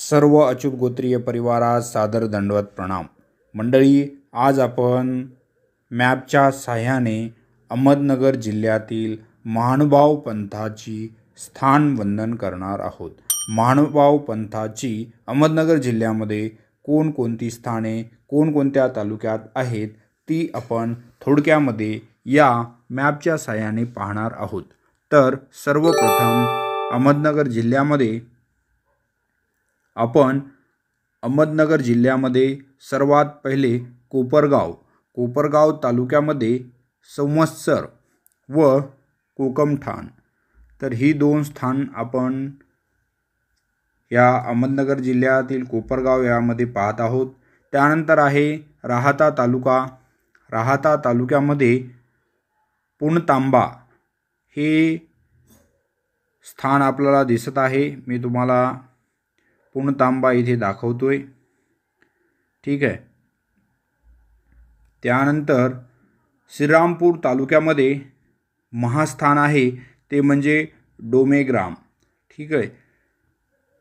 सर्व अचूक गोत्रीय परिवारात सादर दंडवत प्रणाम मंडळी आज आपण मॅपच्या साह्याने अहमदनगर जिल्ह्यातील महानुभाव पंथाची स्थान वंदन करणार आहोत महानुभाव पंथाची अहमदनगर जिल्ह्यामध्ये कोणकोणती स्थाने कोणकोणत्या तालुक्यात आहेत ती आपण थोडक्यामध्ये या मॅपच्या साहाय्याने पाहणार आहोत तर सर्वप्रथम अहमदनगर जिल्ह्यामध्ये आपण अहमदनगर जिल्ह्यामध्ये सर्वात पहिले कोपरगाव कोपरगाव तालुक्यामध्ये संवत्सर व कोकमठाण तर ही दोन स्थान आपण या अहमदनगर जिल्ह्यातील कोपरगाव यामध्ये पाहत आहोत त्यानंतर आहे राहाता तालुका राहाता तालुक्यामध्ये पुणतांबा हे स्थान आपल्याला दिसत आहे मी तुम्हाला पूर्णतांबा इथे आहे ठीक आहे त्यानंतर श्रीरामपूर तालुक्यामध्ये महास्थान आहे ते म्हणजे डोमेग्राम ठीक आहे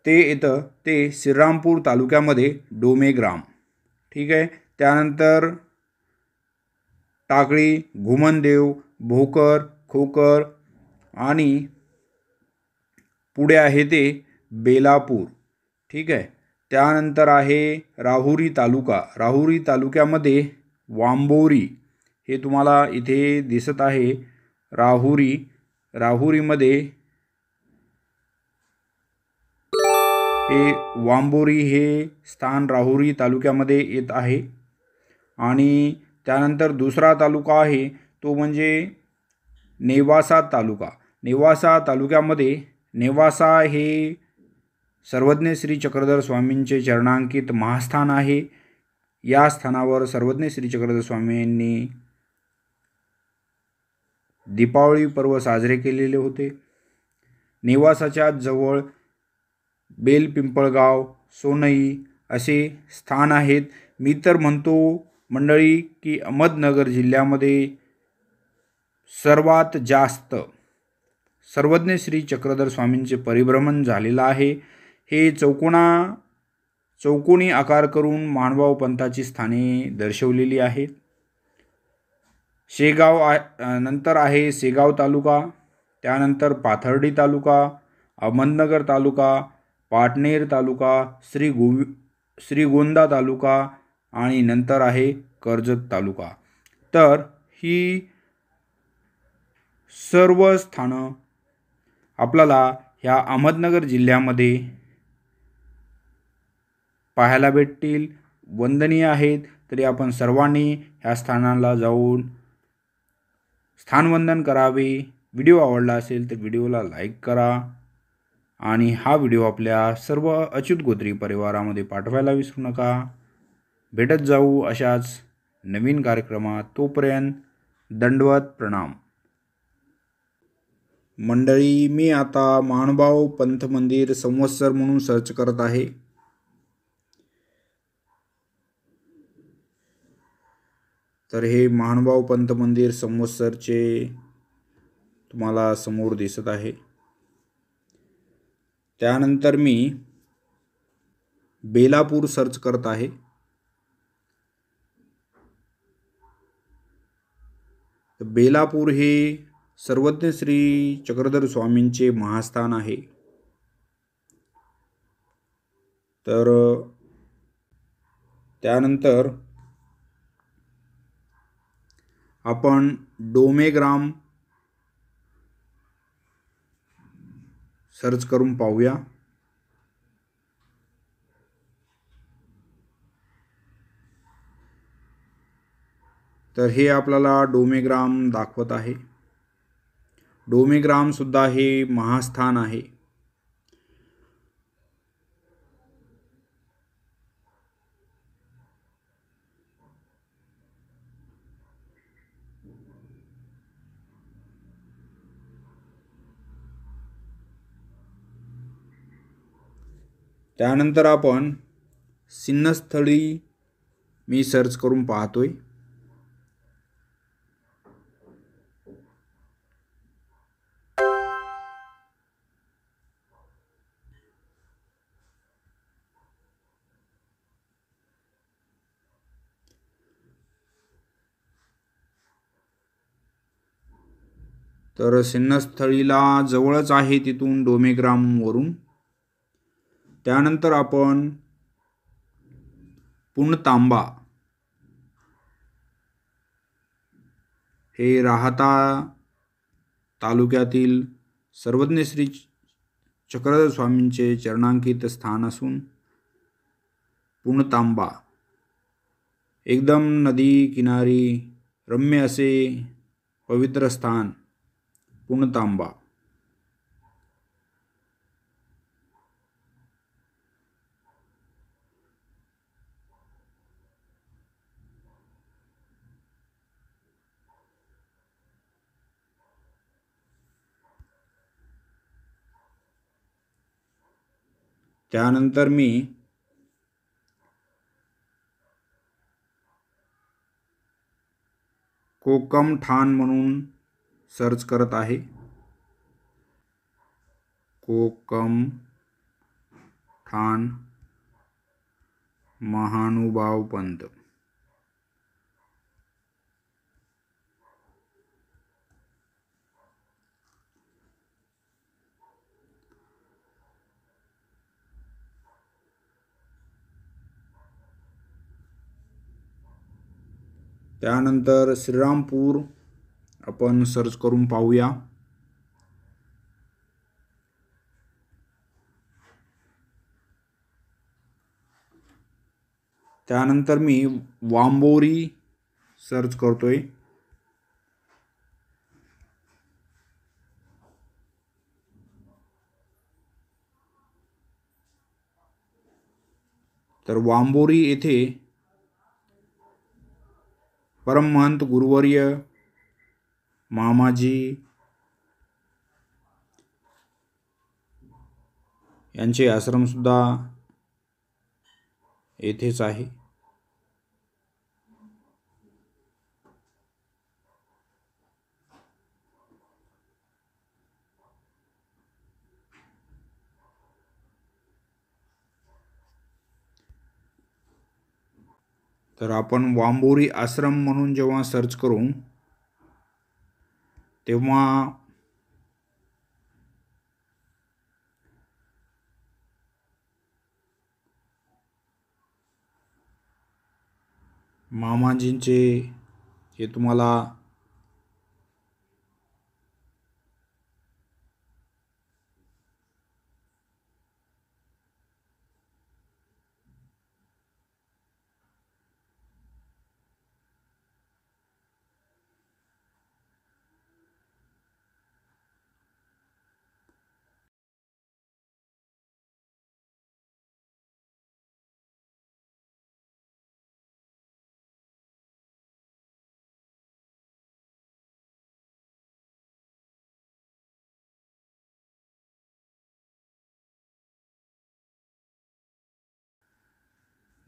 ते येतं ते श्रीरामपूर तालुक्यामध्ये डोमेग्राम ठीक आहे त्यानंतर टाकळी घुमनदेव भोकर खोकर आणि पुढे आहे ते बेलापूर ठीक आहे त्यानंतर आहे राहुरी तालुका राहुरी तालुक्यामध्ये वांबोरी हे तुम्हाला इथे दिसत आहे राहुरी राहुरीमध्ये हे वांबोरी हे स्थान राहुरी तालुक्यामध्ये येत आहे आणि त्यानंतर दुसरा तालुका आहे तो म्हणजे नेवासा तालुका नेवासा तालुक्यामध्ये नेवासा हे सर्वज्ञ श्री चक्रधर स्वामींचे चरणांकित महास्थान आहे या स्थानावर सर्वज्ञ श्री चक्रधर स्वामींनी दीपावली पर्व साजरे केलेले होते निवासाच्या जवळ बेलपिंपळगाव सोनई असे स्थान आहेत मी तर म्हणतो मंडळी की अहमदनगर जिल्ह्यामध्ये सर्वात जास्त सर्वज्ञ श्री चक्रधर स्वामींचे परिभ्रमण झालेलं आहे हे चौकोना चौकोनी आकार करून मानवाव पंथाची स्थाने दर्शवलेली आहेत शेगाव आ नंतर आहे शेगाव तालुका त्यानंतर पाथर्डी तालुका अहमदनगर तालुका पाटनेर तालुका श्री गोवि श्रीगोंदा तालुका आणि नंतर आहे कर्जत तालुका तर ही सर्व स्थानं आपल्याला ह्या अहमदनगर जिल्ह्यामध्ये पाहायला भेटतील वंदनीय आहेत तरी आपण सर्वांनी ह्या स्थानाला जाऊन स्थानवंदन करावे व्हिडिओ आवडला असेल तर व्हिडिओला लाईक करा आणि हा व्हिडिओ आपल्या सर्व अच्युत गोत्री परिवारामध्ये पाठवायला विसरू नका भेटत जाऊ अशाच नवीन कार्यक्रमात तोपर्यंत दंडवत प्रणाम मंडळी मी आता महानुभाव पंथ मंदिर संवत्सर म्हणून सर्च करत आहे तर हे महानुभाव पंत मंदिर संवत्सरचे तुम्हाला समोर दिसत आहे त्यानंतर मी बेलापूर सर्च करत आहे बेलापूर हे सर्वज्ञ श्री चक्रधर स्वामींचे महास्थान आहे तर त्यानंतर आपण डोमेग्राम सर्च करून पाहूया तर हे आपल्याला डोमेग्राम दाखवत आहे डोमेग्रामसुद्धा हे महास्थान आहे त्यानंतर आपण सिन्नस्थळी मी सर्च करून पाहतोय तर सिन्नस्थळीला जवळच आहे तिथून डोमेग्रामवरून त्यानंतर आपण पुणतांबा हे राहता तालुक्यातील सर्वज्ञ श्री चक्रधर स्वामींचे चरणांकित स्थान असून पुणतांबा एकदम नदी किनारी रम्य असे पवित्र स्थान पुणतांबा त्यानंतर मी कोकम ठाण म्हणून सर्च करत आहे कोकम ठाण महानुभाव पंत त्यानंतर श्रीरामपूर आपण सर्च करून पाहूया त्यानंतर मी वांबोरी सर्च करतोय तर वांबोरी येथे परम महंत गुरुवर्य मामाजी यांचे आश्रमसुद्धा येथेच आहे तर आपण वांबोरी आश्रम म्हणून जेव्हा सर्च करू तेव्हा मामाजींचे हे तुम्हाला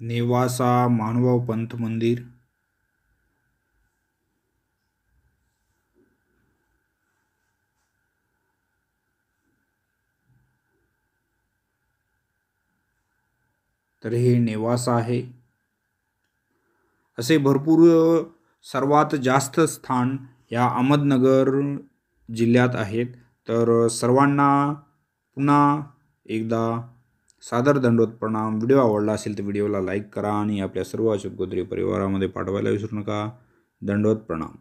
नेवासा माणगाव पंत मंदिर तर हे नेवासा आहे असे भरपूर सर्वात जास्त स्थान या अहमदनगर जिल्ह्यात आहेत तर सर्वांना पुन्हा एकदा सादर दंडोत प्रणाम व्हिडिओ आवडला असेल तर व्हिडिओला लाईक करा आणि आपल्या सर्व अशोक परिवारामध्ये पाठवायला विसरू नका दंडोत प्रणाम